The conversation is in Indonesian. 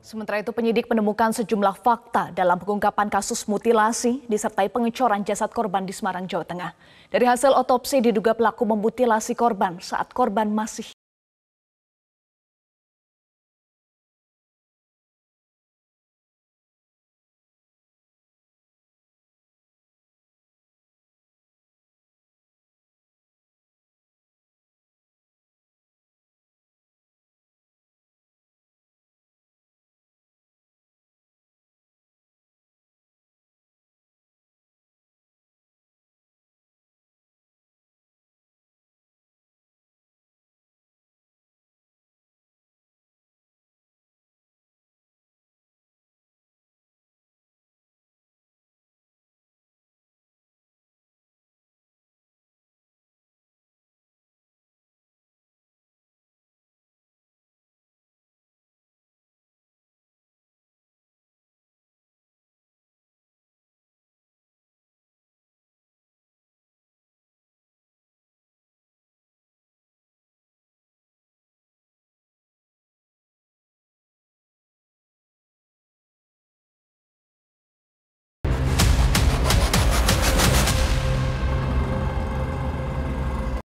Sementara itu penyidik menemukan sejumlah fakta dalam pengungkapan kasus mutilasi disertai pengecoran jasad korban di Semarang, Jawa Tengah. Dari hasil otopsi diduga pelaku memutilasi korban saat korban masih